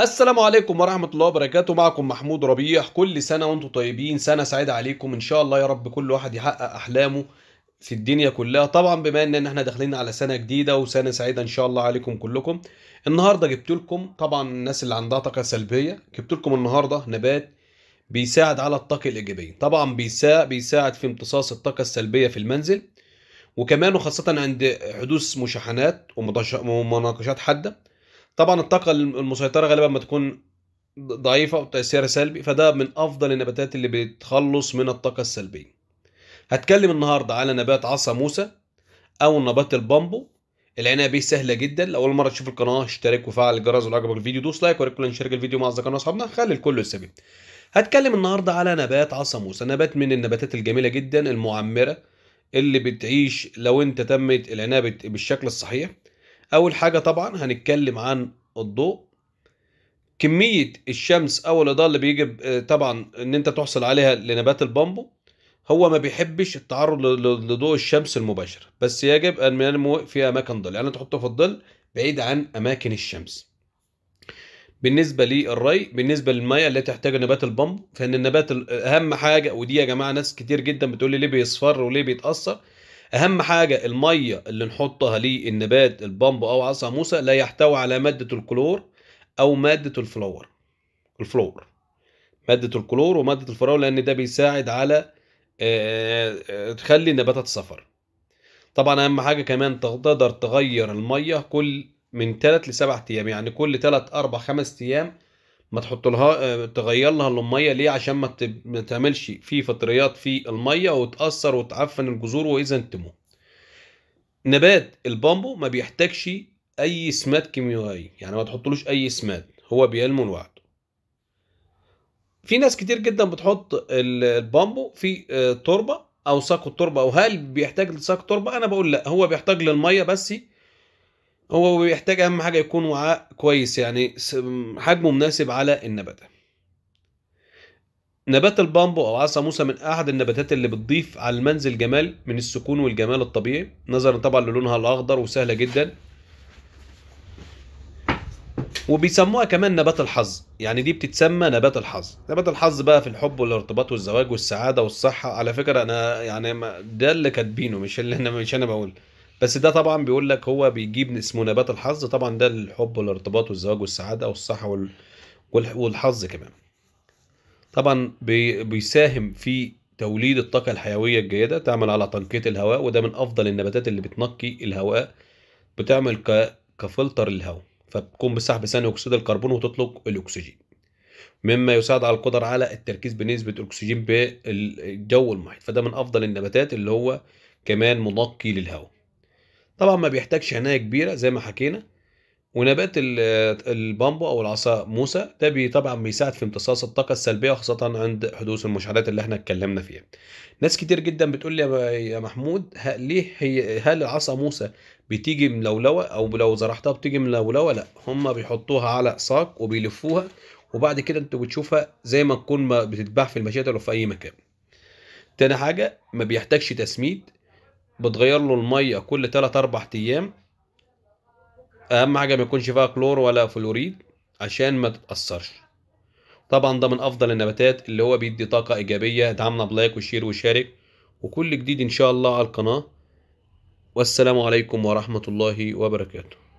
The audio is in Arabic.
السلام عليكم ورحمة الله وبركاته معكم محمود ربيح كل سنة وانتم طيبين سنة سعيدة عليكم ان شاء الله يا رب كل واحد يحقق احلامه في الدنيا كلها طبعا بما ان احنا داخلين على سنة جديدة وسنة سعيدة ان شاء الله عليكم كلكم النهاردة جبت لكم طبعا الناس اللي عندها طاقة سلبية جبت لكم النهاردة نبات بيساعد على الطاقة الإيجابية طبعا بيساعد, بيساعد في امتصاص الطاقة السلبية في المنزل وكمان وخاصة عند حدوث مشاحنات ومناقشات حادة طبعا الطاقه المسيطره غالبا ما تكون ضعيفه وتاثيرها سلبي فده من افضل النباتات اللي بتخلص من الطاقه السلبيه هتكلم النهارده على نبات عصا موسى او نبات البامبو العنايه بيه سهله جدا لو اول مره تشوف القناه اشترك وفعل الجرس ولو عجبك الفيديو دوس لايك وريكولا نشارك الفيديو مع اصدقائنا واصحابنا خلي الكل يستفيد هتكلم النهارده على نبات عصا موسى نبات من النباتات الجميله جدا المعمره اللي بتعيش لو انت تمت العنايه بالشكل الصحيح اول حاجه طبعا هنتكلم عن الضوء كميه الشمس او الاضاءه اللي بيجب آه، طبعا ان انت تحصل عليها لنبات البامبو هو ما بيحبش التعرض لضوء الشمس المباشر بس يجب ان ينمو في اماكن ظل يعني تحطه في الظل بعيد عن اماكن الشمس بالنسبة للري بالنسبة للمية اللي تحتاجها نبات البامبو فإن النبات أهم حاجة ودي يا جماعة ناس كتير جدا بتقول لي ليه بيصفر وليه بيتأثر اهم حاجه الميه اللي نحطها للنبات البامبو او عصا موسى لا يحتوي على ماده الكلور او ماده الفلور الفلور ماده الكلور وماده الفلور لان ده بيساعد على آه، آه، تخلي النباتة تصفر طبعا اهم حاجه كمان تقدر تغير الميه كل من 3 ل 7 ايام يعني كل 3 4 5 ايام ما تحط لها آه، تغير لها الميه ليه عشان ما, تعملش فيه فطريات في الميه وتاثر وتعفن الجذور واذا تموت نبات البامبو ما بيحتاجش اي سماد كيميائي يعني ما تحطلوش اي سماد هو بينمو لوحده في ناس كتير جدا بتحط البامبو في آه، تربه او ساق التربه او هل بيحتاج لساق تربه انا بقول لا هو بيحتاج للميه بس هو بيحتاج اهم حاجه يكون وعاء كويس يعني حجمه مناسب على النبته نبات البامبو او عصا موسى من احد النباتات اللي بتضيف على المنزل جمال من السكون والجمال الطبيعي نظرا طبعا للونها الاخضر وسهله جدا وبيسموها كمان نبات الحظ يعني دي بتتسمى نبات الحظ نبات الحظ بقى في الحب والارتباط والزواج والسعاده والصحه على فكره انا يعني ده اللي كاتبينه مش اللي انا مش انا بقوله بس ده طبعا بيقول لك هو بيجيب اسمه نبات الحظ طبعا ده الحب والارتباط والزواج والسعاده والصحه وال... والحظ كمان طبعا بي... بيساهم في توليد الطاقة الحيوية الجيدة تعمل على تنقية الهواء وده من أفضل النباتات اللي بتنقي الهواء بتعمل ك... كفلتر للهواء فبتقوم بسحب ثاني أكسيد الكربون وتطلق الأكسجين مما يساعد على القدرة على التركيز بنسبة الأكسجين بالجو المحيط فده من أفضل النباتات اللي هو كمان منقي للهواء طبعا ما بيحتاجش عنايه كبيره زي ما حكينا ونبات البامبو او العصا موسى ده طبعا بيساعد في امتصاص الطاقه السلبيه وخاصه عند حدوث المشعلات اللي احنا اتكلمنا فيها ناس كتير جدا بتقول لي يا محمود ليه هي هل العصا موسى بتيجي ملولوه او لو زرعتها بتيجي ملولوه لا هم بيحطوها على ساق وبيلفوها وبعد كده انت بتشوفها زي ما تكون ما بتتباع في المشاتل وفي اي مكان تاني حاجه ما بيحتاجش تسميد بتغير له الميه كل 3 4 ايام اهم حاجه ما يكونش فيها كلور ولا فلوريد عشان ما تتاثرش طبعا ده من افضل النباتات اللي هو بيدي طاقه ايجابيه ادعمنا بلايك وشير وشارك وكل جديد ان شاء الله على القناه والسلام عليكم ورحمه الله وبركاته